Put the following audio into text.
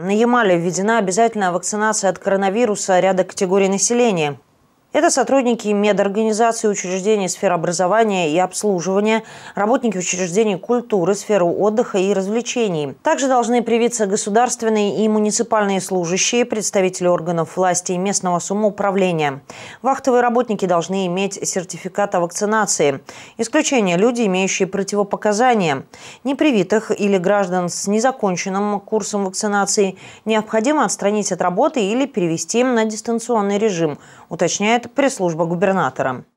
На Ямале введена обязательная вакцинация от коронавируса ряда категорий населения. Это сотрудники медорганизации учреждений сфер образования и обслуживания, работники учреждений культуры, сферу отдыха и развлечений. Также должны привиться государственные и муниципальные служащие, представители органов власти и местного самоуправления. Вахтовые работники должны иметь сертификат о вакцинации. Исключение – люди, имеющие противопоказания. Непривитых или граждан с незаконченным курсом вакцинации необходимо отстранить от работы или перевести на дистанционный режим, уточняет пресс-служба губернатора.